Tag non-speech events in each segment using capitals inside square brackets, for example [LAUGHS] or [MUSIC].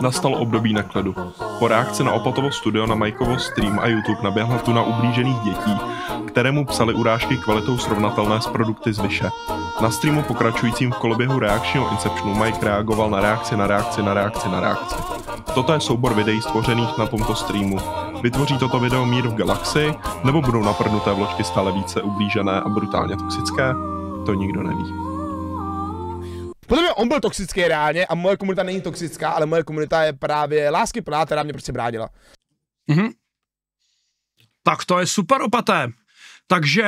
Nastal období nakledu. Po reakci na Opatovo studio na Majkovo stream a YouTube naběhla tu na ublížených dětí, kterému psali urážky kvalitou srovnatelné s produkty z vyše. Na streamu pokračujícím v koloběhu reakčního Inceptionu Mike reagoval na reakci na reakci na reakci na reakci. Toto je soubor videí stvořených na tomto streamu. Vytvoří toto video mír v galaxii, nebo budou naprnuté vločky stále více ublížené a brutálně toxické? To nikdo neví on byl toxický reálně a moje komunita není toxická, ale moje komunita je právě lásky plná, která mě prostě bránila. Mm-hmm. Tak to je super opaté. Takže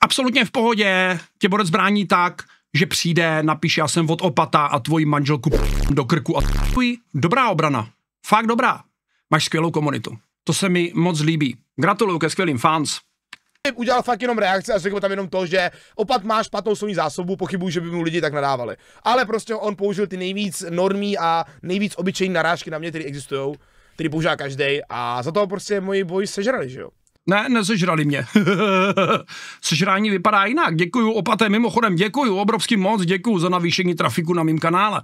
absolutně v pohodě, tě bude brání tak, že přijde, napíše, já jsem od opata a tvoji manželku do krku a tvůj. Dobrá obrana. Fakt dobrá. Máš skvělou komunitu. To se mi moc líbí. Gratuluju ke skvělým fans udělal fakt jenom reakci a řekl tam jenom to, že opat má špatnou slovní zásobu, pochybuju, že by mu lidi tak nadávali. Ale prostě on použil ty nejvíc normí a nejvíc obyčejní narážky na mě, které existují, které používá každý a za to prostě moji boji sežrali, že jo. Ne, nezežrali mě. [LAUGHS] Sežrání vypadá jinak. Děkuju opaté, mimochodem děkuju, obrovský moc děkuju za navýšení trafiku na mém kanále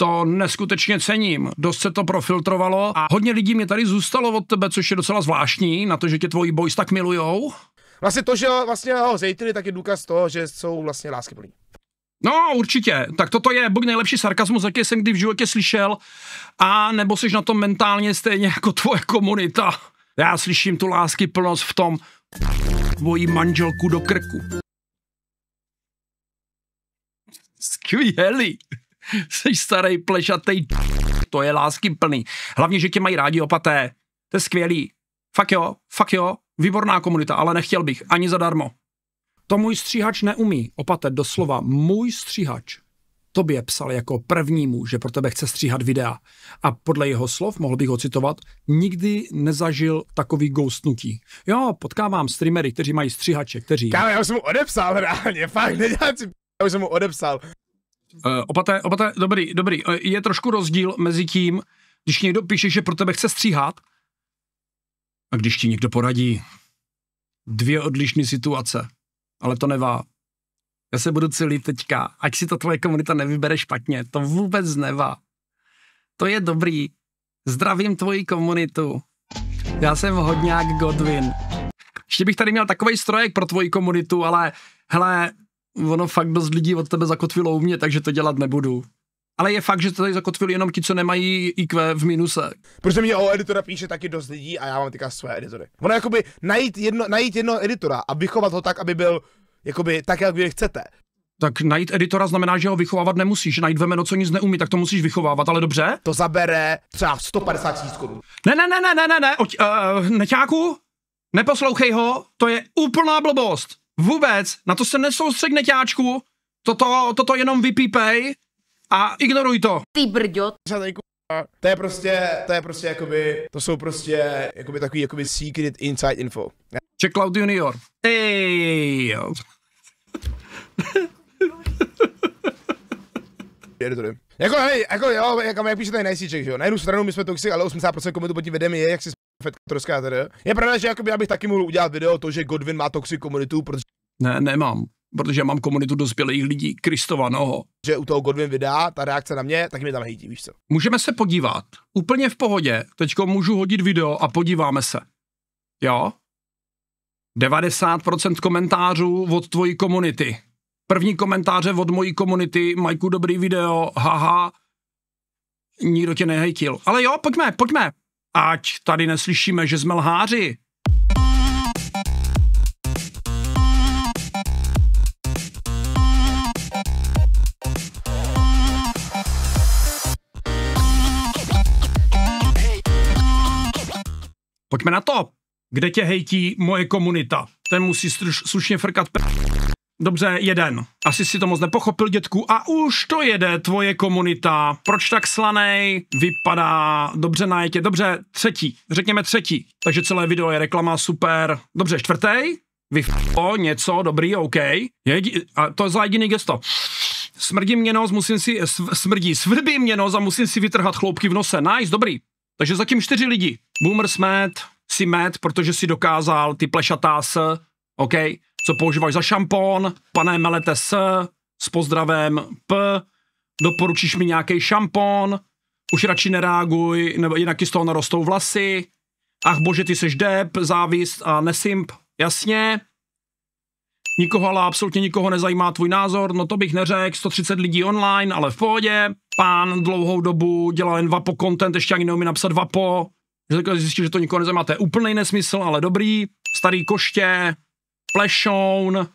to neskutečně cením. Dost se to profiltrovalo a hodně lidí mě tady zůstalo od tebe, což je docela zvláštní, na to, že tě tvoji boys tak milujou. Vlastně to, že vlastně ho zejtili, tak je důkaz toho, že jsou vlastně láskyplní. No, určitě. Tak toto je buď nejlepší sarkazmus, jaký jsem kdy v životě slyšel, a nebo jsi na tom mentálně stejně jako tvoje komunita. Já slyším tu lásky plnost v tom tvojí manželku do krku. Skvělý. Jsi starý plešatej. To je lásky plný. Hlavně, že tě mají rádi opaté. To je skvělý. Fak jo, fak jo. Výborná komunita, ale nechtěl bych, ani zadarmo. To můj stříhač neumí, Opatet doslova můj stříhač. Tobě psal jako prvnímu, že pro tebe chce stříhat videa. A podle jeho slov, mohl bych ho citovat, nikdy nezažil takový ghostnutí. Jo, potkávám streamery, kteří mají stříhače, kteří... Kámo, já už jsem mu odepsal reálně, fakt, nedělám si... Já už jsem mu odepsal. Uh, eh, opaté, opaté, dobrý, dobrý. Eh, je trošku rozdíl mezi tím, když někdo píše, že pro tebe chce stříhat, a když ti někdo poradí, dvě odlišné situace, ale to nevá. Já se budu celý teďka, ať si to tvoje komunita nevybere špatně, to vůbec nevá. To je dobrý. Zdravím tvoji komunitu. Já jsem hodňák Godwin. Ještě bych tady měl takový strojek pro tvoji komunitu, ale hele, ono fakt dost lidí od tebe zakotvilo u mě, takže to dělat nebudu ale je fakt, že to tady zakotvili jenom ti, co nemají IQ v minuse. Protože mě o editora píše taky dost lidí a já mám teďka své editory. Ono jakoby najít, jedno, najít jedno editora a vychovat ho tak, aby byl jakoby tak, jak vy chcete. Tak najít editora znamená, že ho vychovávat nemusíš. Najít vemeno, co nic neumí, tak to musíš vychovávat, ale dobře? To zabere třeba 150 tisíc korun. Ne, ne, ne, ne, ne, ne, ne, uh, neťáku, neposlouchej ho, to je úplná blbost. Vůbec, na to se nesoustřed neťáčku, toto, toto jenom vypípej, a ignoruj to. Ty brďo. To je prostě, to je prostě jakoby, to jsou prostě jakoby takový jakoby secret inside info. Check Cloud Junior. Hey. [LAUGHS] Jako, hej, jako jo, jak, jak píše tady Najsíček, že jo. Na jednu stranu my jsme toxic, ale 80% komentů pod tím videem je, jak si fetka troská tady. Je pravda, že jakoby já bych taky mohl udělat video to, že Godwin má toxic komunitu, protože... Ne, nemám protože mám komunitu dospělých lidí, Kristova noho. Že u toho Godwin vydá, ta reakce na mě, tak mi tam hejtí, víš co? Můžeme se podívat, úplně v pohodě, teďko můžu hodit video a podíváme se. Jo? 90% komentářů od tvojí komunity. První komentáře od mojí komunity, Majku, dobrý video, haha, nikdo tě nehejtil. Ale jo, pojďme, pojďme. Ať tady neslyšíme, že jsme lháři. Pojďme na to. Kde tě hejtí moje komunita? Ten musí struš, slušně frkat pr... Dobře, jeden. Asi si to moc nepochopil, dětku. A už to jede, tvoje komunita. Proč tak slanej? Vypadá dobře na jetě. Dobře, třetí. Řekněme třetí. Takže celé video je reklama, super. Dobře, čtvrtý? Vy o něco, dobrý, OK. Jedi, a to je za jediný gesto. Smrdí mě nos, musím si, smrdí, svrbí mě nos a musím si vytrhat chloupky v nose. Nice, dobrý. Takže zatím čtyři lidi. Boomer Smet, si met, protože si dokázal ty plešatá s, OK, co používáš za šampon, pane melete s, s pozdravem p, doporučíš mi nějaký šampon, už radši nereaguj, nebo jinak z toho narostou vlasy, ach bože, ty seš dep, závist a nesimp, jasně, nikoho, ale absolutně nikoho nezajímá tvůj názor, no to bych neřekl, 130 lidí online, ale v pohodě, pán dlouhou dobu dělal jen vapo content, ještě ani neumí napsat vapo, že zjistil, že to nikoho nezajímá, to je úplný nesmysl, ale dobrý, starý koště, plešoun,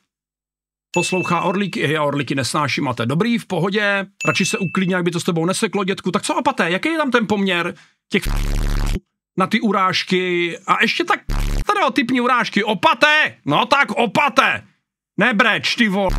poslouchá orlíky, já orlíky nesnáší, máte dobrý, v pohodě, radši se uklidně, jak by to s tebou neseklo, dětku, tak co opaté, jaký je tam ten poměr těch na ty urážky a ještě tak stereotypní urážky, opaté, no tak opaté, nebreč, ty vole.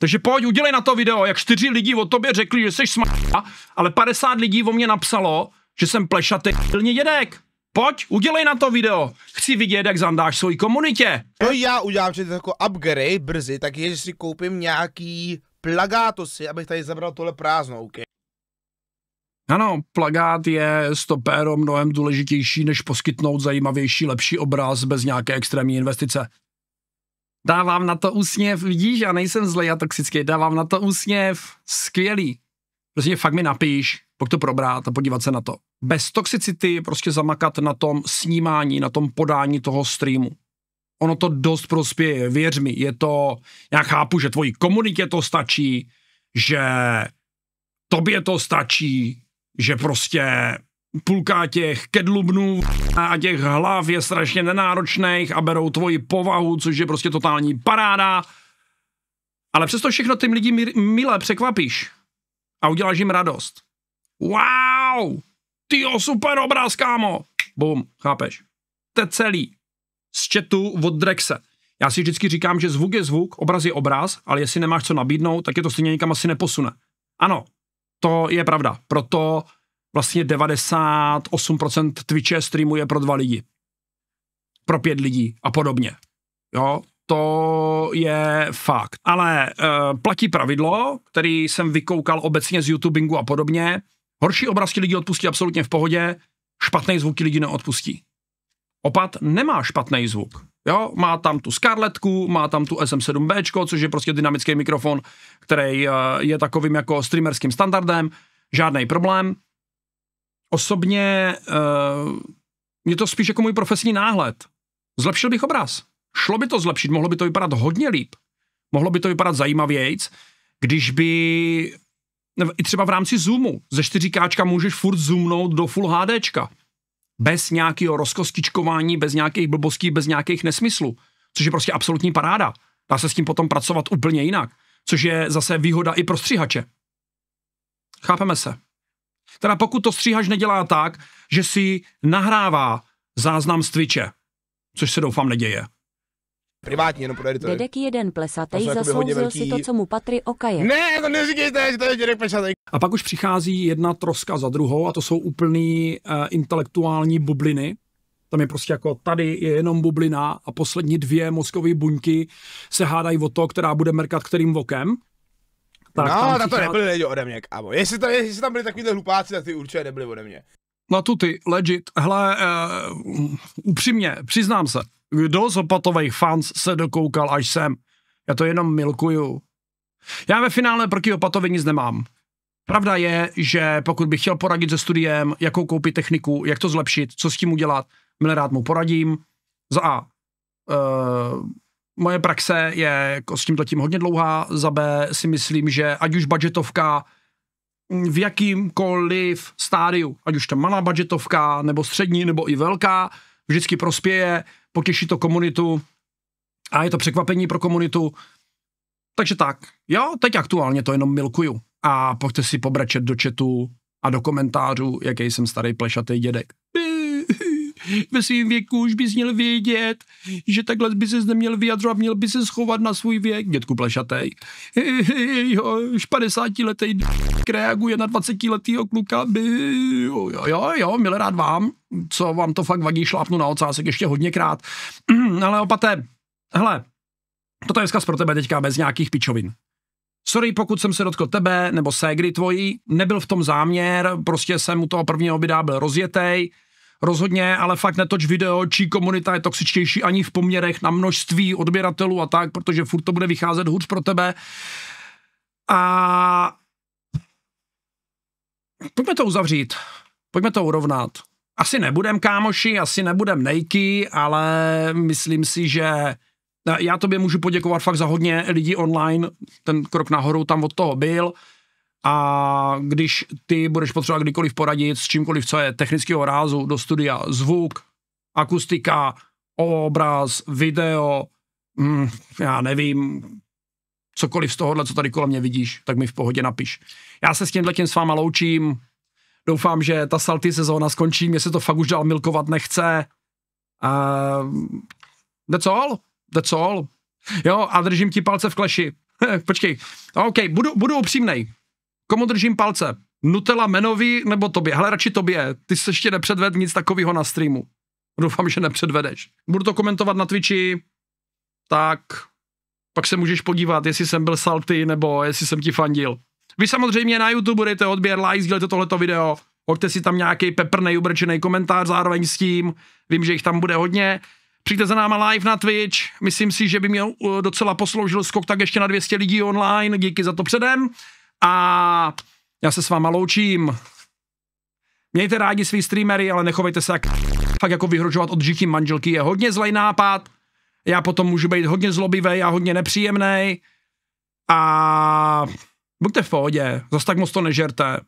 Takže pojď, udělej na to video, jak čtyři lidi o tobě řekli, že jsi smrta, ale 50 lidí o mě napsalo, že jsem plešatý plně dědek. Pojď, udělej na to video. Chci vidět, jak zandáš svoji komunitě. No já udělám že jako upgrade brzy, tak je, že si koupím nějaký plagátosy, abych tady zabral tohle prázdno, okay? Ano, plagát je stopéro mnohem důležitější, než poskytnout zajímavější, lepší obraz bez nějaké extrémní investice. Dávám na to úsměv, vidíš, já nejsem zlej a toxický, dávám na to úsměv, skvělý. Prostě fakt mi napíš, pojď to probrat a podívat se na to. Bez toxicity prostě zamakat na tom snímání, na tom podání toho streamu. Ono to dost prospěje, věř mi, je to, já chápu, že tvojí komunitě to stačí, že tobě to stačí, že prostě půlka těch kedlubnů a těch hlav je strašně nenáročných a berou tvoji povahu, což je prostě totální paráda. Ale přesto všechno tím lidi milé překvapíš a uděláš jim radost. Wow! Ty super obraz, kámo! Bum, chápeš? To celý. Z chatu od Drexe. Já si vždycky říkám, že zvuk je zvuk, obraz je obraz, ale jestli nemáš co nabídnout, tak je to stejně nikam asi neposune. Ano, to je pravda. Proto vlastně 98% Twitche streamuje pro dva lidi. Pro pět lidí a podobně. Jo, to je fakt. Ale e, platí pravidlo, který jsem vykoukal obecně z YouTubingu a podobně. Horší obrázky lidi odpustí absolutně v pohodě, Špatné zvuky lidi neodpustí. Opat nemá špatný zvuk. Jo, má tam tu Scarletku, má tam tu SM7B, což je prostě dynamický mikrofon, který eh, je takovým jako streamerským standardem, žádný problém osobně uh, je to spíš jako můj profesní náhled. Zlepšil bych obraz. Šlo by to zlepšit, mohlo by to vypadat hodně líp. Mohlo by to vypadat zajímavějíc, když by i třeba v rámci Zoomu. Ze 4K můžeš furt zoomnout do Full HD. Bez nějakého rozkostičkování, bez nějakých blbostí, bez nějakých nesmyslů. Což je prostě absolutní paráda. Dá se s tím potom pracovat úplně jinak. Což je zase výhoda i pro střihače. Chápeme se. Teda pokud to stříhač nedělá tak, že si nahrává záznam z Twitche, což se doufám neděje. Privátně jenom pro editory. Dedek jeden plesatej to zasloužil velký... si to, co mu patří okaje. Ne, jako to neříkejte, že to je dědek plesatej. A pak už přichází jedna troska za druhou a to jsou úplný uh, intelektuální bubliny. Tam je prostě jako tady je jenom bublina a poslední dvě mozkové buňky se hádají o to, která bude merkat kterým vokem. Tak, no, tam to nebyli lidi ode mě, kámo. Jestli, to, jestli tam byli takovýhle hlupáci, tak ty určitě nebyli ode mě. Na tu ty, legit. hle, uh, eh, upřímně, přiznám se, kdo z opatových fans se dokoukal až sem? Já to jenom milkuju. Já ve finále proti Opatovi nic nemám. Pravda je, že pokud bych chtěl poradit se studiem, jakou koupit techniku, jak to zlepšit, co s tím udělat, milé rád mu poradím. Za A. Uh, moje praxe je jako s tím hodně dlouhá. Za B si myslím, že ať už budgetovka v jakýmkoliv stádiu, ať už ta malá budgetovka, nebo střední, nebo i velká, vždycky prospěje, potěší to komunitu a je to překvapení pro komunitu. Takže tak, jo, teď aktuálně to jenom milkuju a pojďte si pobračet do chatu a do komentářů, jaký jsem starý plešatý dědek. Bí ve svém věku už bys měl vědět, že takhle by ses neměl vyjadřovat, měl by se schovat na svůj věk, dětku plešatej. [LAUGHS] Jo, už 50 letý reaguje na 20 letýho kluka, jo, jo, jo, milé rád vám, co vám to fakt vadí, šlápnu na ocásek ještě hodněkrát. [CLEARS THROAT] Ale opaté, hele, toto je zkaz pro tebe teďka bez nějakých pičovin. Sorry, pokud jsem se dotkl tebe nebo ségry tvojí, nebyl v tom záměr, prostě jsem u toho prvního oběda byl rozjetej, Rozhodně, ale fakt netoč video, čí komunita je toxičtější ani v poměrech na množství odběratelů a tak, protože furt to bude vycházet hůř pro tebe. A pojďme to uzavřít, pojďme to urovnat. Asi nebudem kámoši, asi nebudem nejky, ale myslím si, že já tobě můžu poděkovat fakt za hodně lidí online, ten krok nahoru tam od toho byl, a když ty budeš potřebovat kdykoliv poradit s čímkoliv, co je technického rázu do studia, zvuk, akustika, obraz, video, mm, já nevím, cokoliv z tohohle, co tady kolem mě vidíš, tak mi v pohodě napiš. Já se s tímhle tím s váma loučím, doufám, že ta salty sezóna skončí, mě se to fakt už dál milkovat nechce. Uh, that's all, that's all. Jo, a držím ti palce v kleši. [LAUGHS] Počkej, OK, budu, budu upřímnej. Komu držím palce? Nutella Menovi nebo tobě? Hele, radši tobě. Ty se ještě nepředved nic takového na streamu. Doufám, že nepředvedeš. Budu to komentovat na Twitchi, tak pak se můžeš podívat, jestli jsem byl salty nebo jestli jsem ti fandil. Vy samozřejmě na YouTube dejte odběr, like, sdílejte tohleto video, hoďte si tam nějaký peprnej ubrčený komentář zároveň s tím, vím, že jich tam bude hodně. Přijďte za náma live na Twitch, myslím si, že by mě eh, docela posloužil skok tak ještě na 200 lidí online, díky za to předem. A já se s váma loučím. Mějte rádi svý streamery, ale nechovejte se jak, fakt jako vyhrožovat žití manželky je hodně zlej nápad. Já potom můžu být hodně zlobivý a hodně nepříjemný. A buďte v pohodě, zase tak moc to nežerte.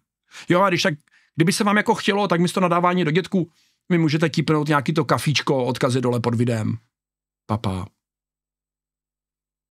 Jo a když tak, kdyby se vám jako chtělo, tak místo nadávání do dětku mi můžete tipnout nějaký to kafíčko, odkazy dole pod videem. Papa. Pa.